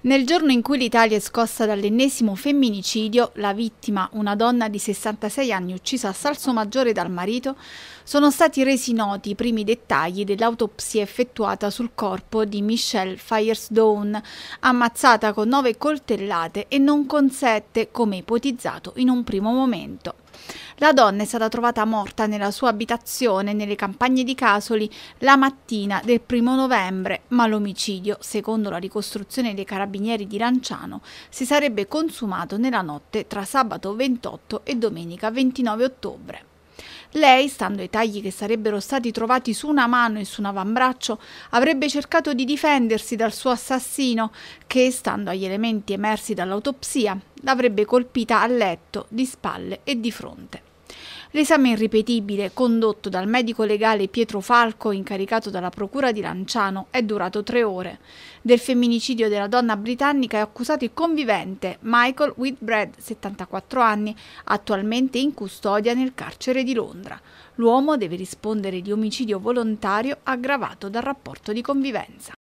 Nel giorno in cui l'Italia è scossa dall'ennesimo femminicidio, la vittima, una donna di 66 anni uccisa a Salso Maggiore dal marito, sono stati resi noti i primi dettagli dell'autopsia effettuata sul corpo di Michelle Firestone, ammazzata con nove coltellate e non con sette, come ipotizzato in un primo momento. La donna è stata trovata morta nella sua abitazione nelle campagne di Casoli la mattina del primo novembre, ma l'omicidio, secondo la ricostruzione dei carabinieri di Lanciano, si sarebbe consumato nella notte tra sabato 28 e domenica 29 ottobre. Lei, stando ai tagli che sarebbero stati trovati su una mano e su un avambraccio, avrebbe cercato di difendersi dal suo assassino che, stando agli elementi emersi dall'autopsia, l'avrebbe colpita a letto, di spalle e di fronte. L'esame irripetibile, condotto dal medico legale Pietro Falco, incaricato dalla Procura di Lanciano, è durato tre ore. Del femminicidio della donna britannica è accusato il convivente Michael Whitbread, 74 anni, attualmente in custodia nel carcere di Londra. L'uomo deve rispondere di omicidio volontario aggravato dal rapporto di convivenza.